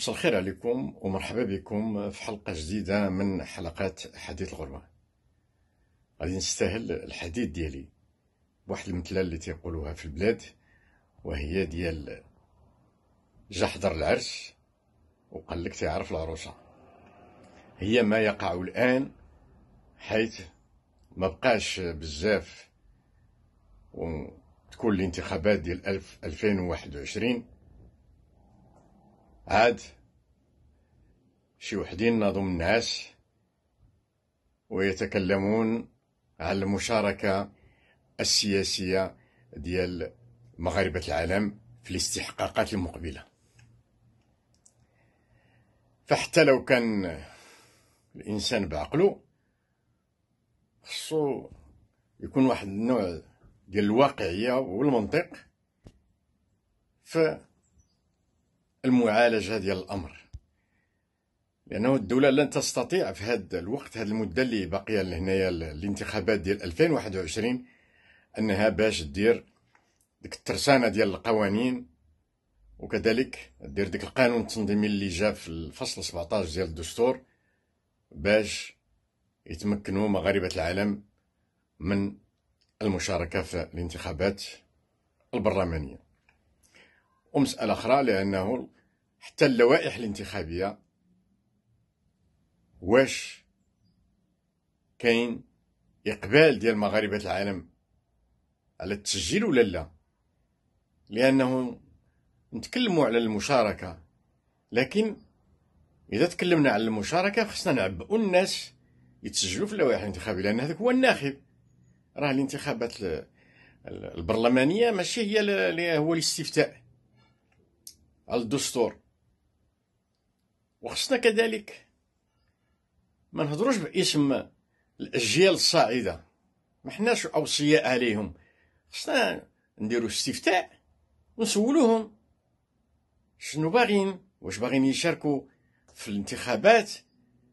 مساء الخير عليكم ومرحبا بكم في حلقة جديدة من حلقات حديث الغربة غادي نستاهل الحديث ديالي بواحد المثلة اللي تيقولوها في البلاد وهي ديال جا حضر العرس وقال لك تيعرف العروسة هي ما يقع الآن حيث ما بقاش بزاف وتكون الانتخابات ديال 2021 عاد شي وحدين ناضوا من النعاس ويتكلمون على المشاركة السياسية ديال مغاربة العالم في الاستحقاقات المقبلة فحتى لو كان الإنسان بعقله خصو يكون واحد النوع ديال الواقعية والمنطق في المعالجه ديال الامر لانه الدوله لن تستطيع في هذا الوقت هذه المده اللي باقيه لهنايا الانتخابات ديال 2021 انها باش دير ديك الترسانه ديال القوانين وكذلك دير ديك القانون التنظيمي اللي جا في الفصل 17 ديال الدستور باش يتمكنوا مغاربه العالم من المشاركه في الانتخابات البرلمانيه ومسألة أخرى لأنه حتى اللوائح الانتخابية واش كاين إقبال ديال مغاربة العالم على التسجيل ولا لا لأنه نتكلموا على المشاركة لكن إذا تكلمنا على المشاركة خصنا نعبئوا الناس يتسجلوا في اللوائح الانتخابية لأن هذاك هو الناخب راه الانتخابات البرلمانية ماشي هي هو الاستفتاء على الدستور وخصنا كذلك ما نهضروش باسم الاجيال الصاعده ما حناش اوصياء عليهم خصنا نديرو استفتاء ونسولوهم شنو باغين واش باغين يشاركوا في الانتخابات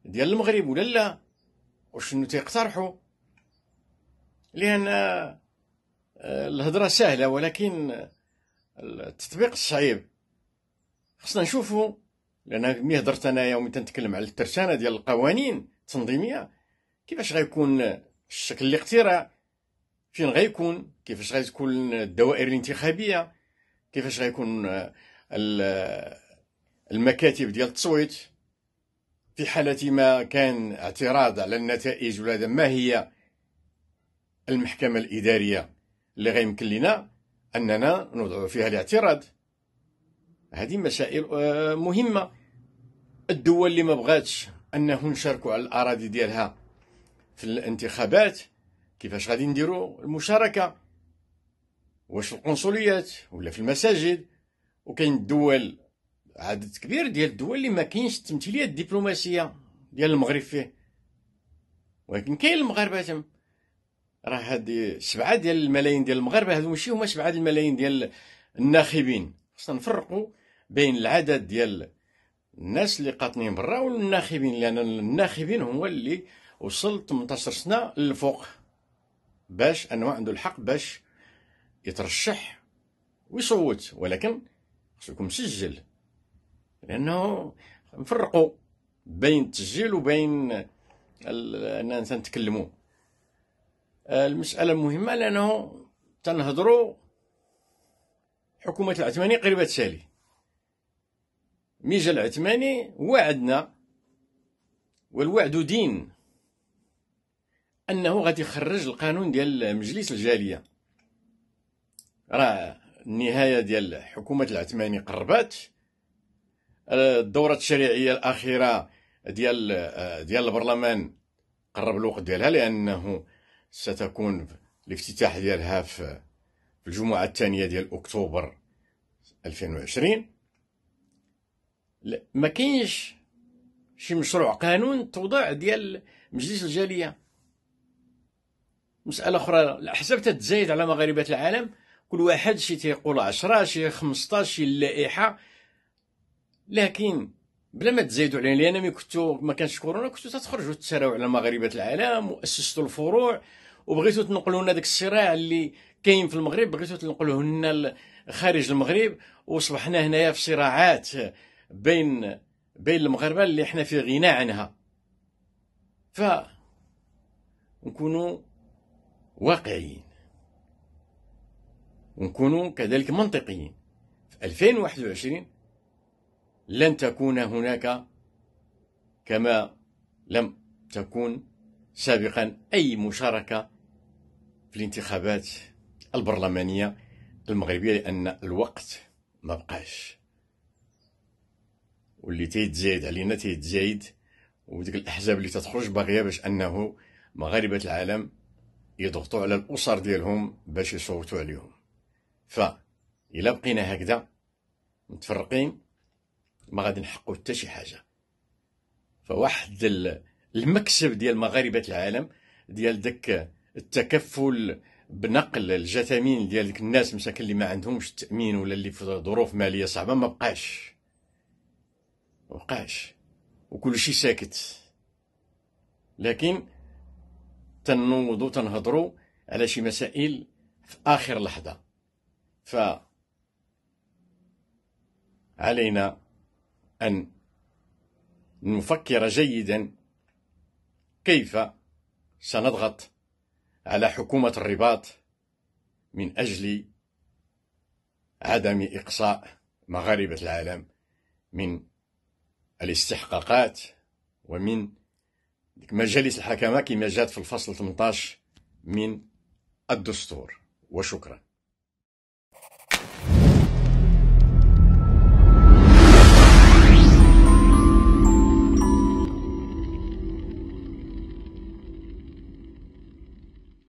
ديال المغرب ولا لا وشنو تيقترحوا لان آه، الهضره سهله ولكن التطبيق صعيب خصنا نشوفوا لان ملي هضرت انايا وملي تنتكلم على الترسانه ديال القوانين التنظيميه كيفاش غيكون الشكل الاقتراع فين غيكون كيفاش غتكون الدوائر الانتخابيه كيفاش غيكون المكاتب ديال التصويت في حالة ما كان اعتراض على النتائج ولا ما هي المحكمة الإدارية اللي غيمكن لنا أننا نوضع فيها الاعتراض هذه مسائل آه، مهمه الدول اللي ما بغاتش انهم يشاركوا على الاراضي ديالها في الانتخابات كيفاش غادي نديروا المشاركه واش في القنصليات ولا في المساجد وكاين الدول عدد كبير ديال الدول اللي ما كاينش التمثيليه الدبلوماسيه ديال المغرب فيه ولكن كاين المغاربه تم راه هادي سبعة ديال الملايين ديال المغاربه هادو ماشي هما سبعة ديال الملايين ديال الناخبين خصنا نفرقوا بين العدد ديال الناس اللي قاطنين برا والناخبين لان الناخبين هو اللي وصل 18 سنه للفوق باش انه عنده الحق باش يترشح ويصوت ولكن خصو يكون مسجل لانه نفرقوا بين التسجيل وبين اننا تكلموا المساله مهمه لانه تنهضروا حكومه العثمانيه قريبه تسالي ميجا العثماني وعدنا والوعد دين انه غادي يخرج القانون ديال مجلس الجاليه راه النهايه ديال حكومه العثماني قربات الدوره التشريعيه الاخيره ديال ديال البرلمان قرب الوقت ديالها لانه ستكون الافتتاح ديالها في الجمعه الثانيه ديال اكتوبر 2020 ما كاينش شي مشروع قانون توضع ديال مجلس الجاليه مساله اخرى الاحزاب تتزايد على مغاربه العالم كل واحد شي تيقول 10 شي 15 شي لائحه لكن بلا ما تزايدوا علينا لان ملي كنتو ما كانش كورونا كنتو تخرجوا تتسراو على مغاربه العالم واسستوا الفروع وبغيتو تنقلوا لنا داك الصراع اللي كاين في المغرب بغيتو تنقلوه لنا خارج المغرب وصبحنا هنايا في صراعات بين بين المغاربه اللي احنا في غنى عنها ف نكونوا واقعيين ونكونوا كذلك منطقيين في 2021 لن تكون هناك كما لم تكون سابقا اي مشاركه في الانتخابات البرلمانيه المغربيه لان الوقت ما بقاش واللي تيتزايد علينا تيتزايد وديك الاحزاب اللي تتخرج باغيه باش انه مغاربه العالم يضغطوا على الاسر ديالهم باش يصوتوا عليهم ف الا بقينا هكذا متفرقين ما غادي نحققوا حتى شي حاجه فواحد المكسب ديال مغاربه العالم ديال داك التكفل بنقل الجثامين ديال الناس مساكن اللي ما عندهمش التامين ولا اللي في ظروف ماليه صعبه ما بقاش وقعش وكل شيء ساكت لكن تنوض تنهضروا على شي مسائل في آخر لحظة ف علينا أن نفكر جيدا كيف سنضغط على حكومة الرباط من أجل عدم إقصاء مغاربة العالم من الاستحقاقات ومن مجالس الحكمة كما جات في الفصل 18 من الدستور وشكرا